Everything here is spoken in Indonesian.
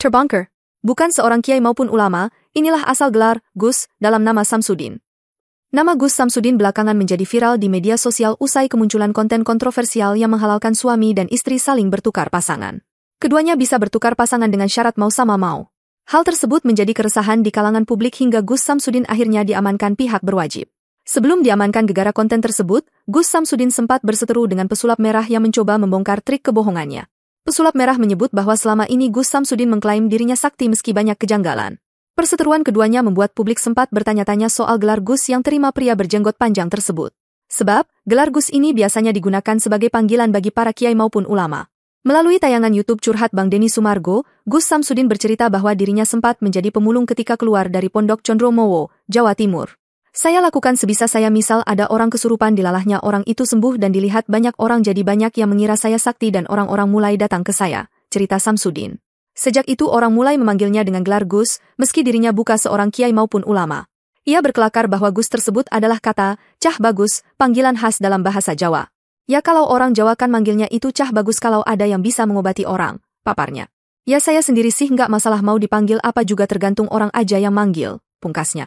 Terbangker, bukan seorang kiai maupun ulama, inilah asal gelar Gus dalam nama Samsudin. Nama Gus Samsudin belakangan menjadi viral di media sosial usai kemunculan konten kontroversial yang menghalalkan suami dan istri saling bertukar pasangan. Keduanya bisa bertukar pasangan dengan syarat mau sama mau. Hal tersebut menjadi keresahan di kalangan publik hingga Gus Samsudin akhirnya diamankan pihak berwajib. Sebelum diamankan gegara konten tersebut, Gus Samsudin sempat berseteru dengan pesulap merah yang mencoba membongkar trik kebohongannya. Pesulap merah menyebut bahwa selama ini Gus Samsudin mengklaim dirinya sakti meski banyak kejanggalan. Perseteruan keduanya membuat publik sempat bertanya-tanya soal gelar Gus yang terima pria berjenggot panjang tersebut. Sebab, gelar Gus ini biasanya digunakan sebagai panggilan bagi para kiai maupun ulama. Melalui tayangan YouTube curhat Bang Deni Sumargo, Gus Samsudin bercerita bahwa dirinya sempat menjadi pemulung ketika keluar dari Pondok Condromowo, Jawa Timur. Saya lakukan sebisa saya misal ada orang kesurupan di dilalahnya orang itu sembuh dan dilihat banyak orang jadi banyak yang mengira saya sakti dan orang-orang mulai datang ke saya, cerita Samsudin. Sejak itu orang mulai memanggilnya dengan gelar Gus, meski dirinya buka seorang kiai maupun ulama. Ia berkelakar bahwa Gus tersebut adalah kata, cah bagus, panggilan khas dalam bahasa Jawa. Ya kalau orang Jawa kan manggilnya itu cah bagus kalau ada yang bisa mengobati orang, paparnya. Ya saya sendiri sih nggak masalah mau dipanggil apa juga tergantung orang aja yang manggil, pungkasnya.